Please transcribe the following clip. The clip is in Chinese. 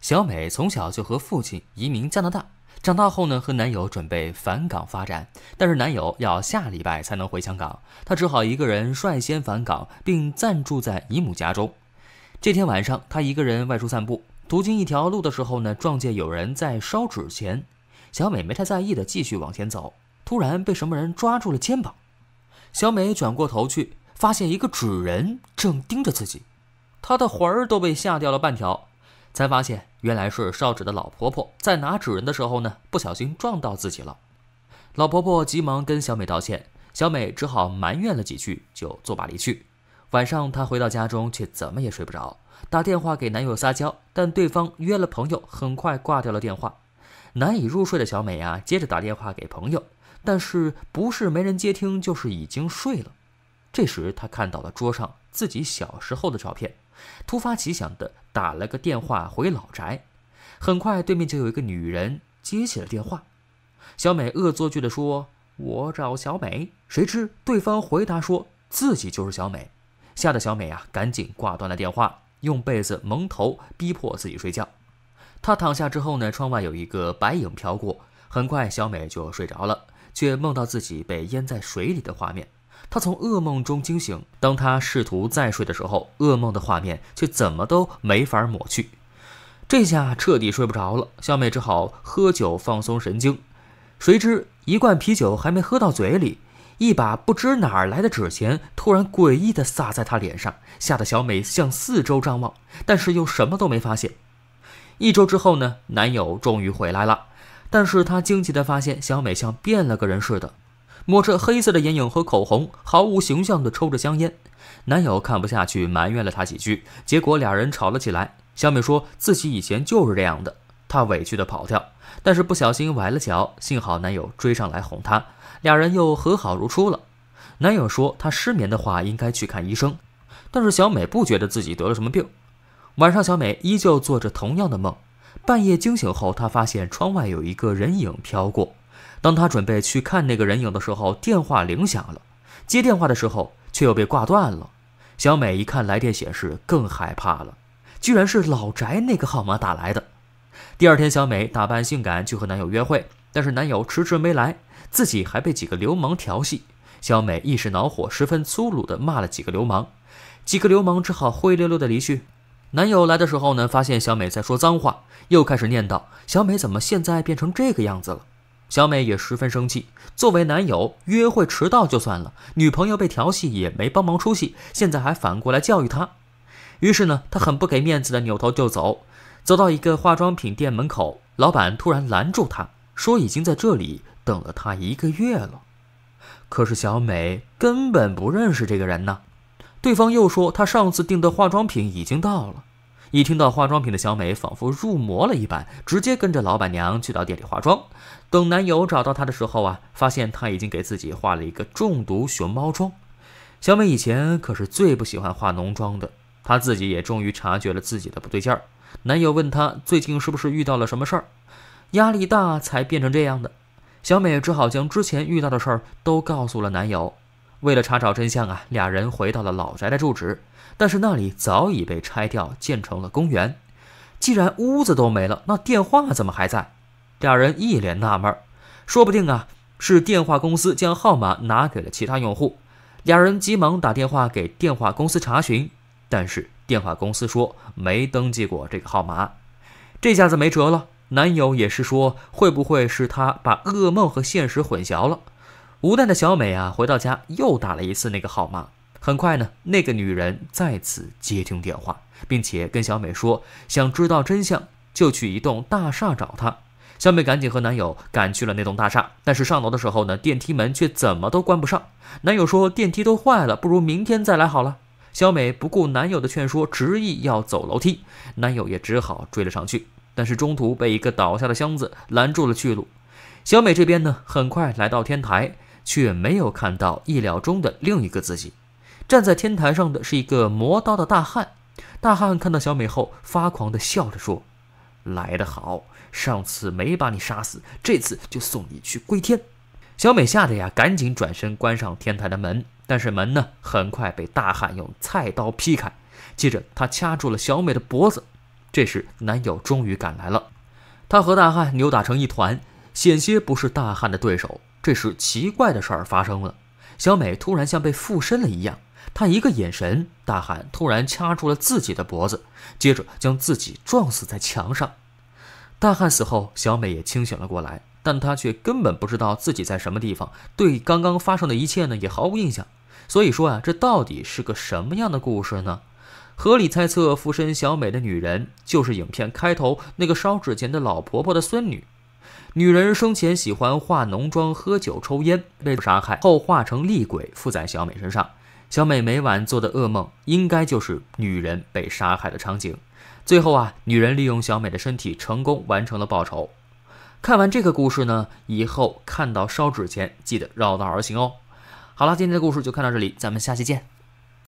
小美从小就和父亲移民加拿大，长大后呢，和男友准备返港发展，但是男友要下礼拜才能回香港，她只好一个人率先返港，并暂住在姨母家中。这天晚上，她一个人外出散步，途经一条路的时候呢，撞见有人在烧纸钱。小美没太在意的继续往前走，突然被什么人抓住了肩膀。小美转过头去，发现一个纸人正盯着自己，她的魂儿都被吓掉了半条。才发现原来是烧纸的老婆婆在拿纸人的时候呢，不小心撞到自己了。老婆婆急忙跟小美道歉，小美只好埋怨了几句，就作罢离去。晚上她回到家中，却怎么也睡不着，打电话给男友撒娇，但对方约了朋友，很快挂掉了电话。难以入睡的小美啊，接着打电话给朋友，但是不是没人接听，就是已经睡了。这时她看到了桌上自己小时候的照片。突发奇想的打了个电话回老宅，很快对面就有一个女人接起了电话。小美恶作剧的说：“我找小美。”谁知对方回答说自己就是小美，吓得小美啊赶紧挂断了电话，用被子蒙头逼迫自己睡觉。她躺下之后呢，窗外有一个白影飘过，很快小美就睡着了，却梦到自己被淹在水里的画面。她从噩梦中惊醒，当她试图再睡的时候，噩梦的画面却怎么都没法抹去，这下彻底睡不着了。小美只好喝酒放松神经，谁知一罐啤酒还没喝到嘴里，一把不知哪来的纸钱突然诡异的洒在她脸上，吓得小美向四周张望，但是又什么都没发现。一周之后呢，男友终于回来了，但是他惊奇的发现小美像变了个人似的。抹着黑色的眼影和口红，毫无形象地抽着香烟。男友看不下去，埋怨了她几句，结果俩人吵了起来。小美说自己以前就是这样的，她委屈地跑掉，但是不小心崴了脚，幸好男友追上来哄她，俩人又和好如初了。男友说她失眠的话应该去看医生，但是小美不觉得自己得了什么病。晚上，小美依旧做着同样的梦，半夜惊醒后，她发现窗外有一个人影飘过。当他准备去看那个人影的时候，电话铃响了。接电话的时候，却又被挂断了。小美一看来电显示，更害怕了，居然是老宅那个号码打来的。第二天，小美打扮性感去和男友约会，但是男友迟迟没来，自己还被几个流氓调戏。小美一时恼火，十分粗鲁地骂了几个流氓。几个流氓只好灰溜溜地离去。男友来的时候呢，发现小美在说脏话，又开始念叨：“小美怎么现在变成这个样子了？”小美也十分生气。作为男友，约会迟到就算了，女朋友被调戏也没帮忙出气，现在还反过来教育他。于是呢，他很不给面子的扭头就走。走到一个化妆品店门口，老板突然拦住他，说已经在这里等了他一个月了。可是小美根本不认识这个人呢。对方又说他上次订的化妆品已经到了。一听到化妆品的小美仿佛入魔了一般，直接跟着老板娘去到店里化妆。等男友找到她的时候啊，发现她已经给自己化了一个中毒熊猫妆。小美以前可是最不喜欢化浓妆的，她自己也终于察觉了自己的不对劲儿。男友问她最近是不是遇到了什么事儿，压力大才变成这样的。小美只好将之前遇到的事儿都告诉了男友。为了查找真相啊，俩人回到了老宅的住址。但是那里早已被拆掉，建成了公园。既然屋子都没了，那电话怎么还在？俩人一脸纳闷。说不定啊，是电话公司将号码拿给了其他用户。俩人急忙打电话给电话公司查询，但是电话公司说没登记过这个号码。这下子没辙了。男友也是说，会不会是他把噩梦和现实混淆了？无奈的小美啊，回到家又打了一次那个号码。很快呢，那个女人再次接听电话，并且跟小美说：“想知道真相，就去一栋大厦找她。”小美赶紧和男友赶去了那栋大厦，但是上楼的时候呢，电梯门却怎么都关不上。男友说：“电梯都坏了，不如明天再来好了。”小美不顾男友的劝说，执意要走楼梯，男友也只好追了上去。但是中途被一个倒下的箱子拦住了去路。小美这边呢，很快来到天台，却没有看到意料中的另一个自己。站在天台上的是一个磨刀的大汉，大汉看到小美后发狂的笑着说：“来得好，上次没把你杀死，这次就送你去归天。”小美吓得呀，赶紧转身关上天台的门，但是门呢，很快被大汉用菜刀劈开，接着他掐住了小美的脖子。这时，男友终于赶来了，他和大汉扭打成一团，险些不是大汉的对手。这时，奇怪的事儿发生了，小美突然像被附身了一样。他一个眼神，大汉突然掐住了自己的脖子，接着将自己撞死在墙上。大汉死后，小美也清醒了过来，但她却根本不知道自己在什么地方，对刚刚发生的一切呢也毫无印象。所以说啊，这到底是个什么样的故事呢？合理猜测，附身小美的女人就是影片开头那个烧纸钱的老婆婆的孙女。女人生前喜欢化浓妆、喝酒、抽烟，被杀害后化成厉鬼附在小美身上。小美每晚做的噩梦，应该就是女人被杀害的场景。最后啊，女人利用小美的身体，成功完成了报仇。看完这个故事呢，以后看到烧纸钱，记得绕道而行哦。好了，今天的故事就看到这里，咱们下期见。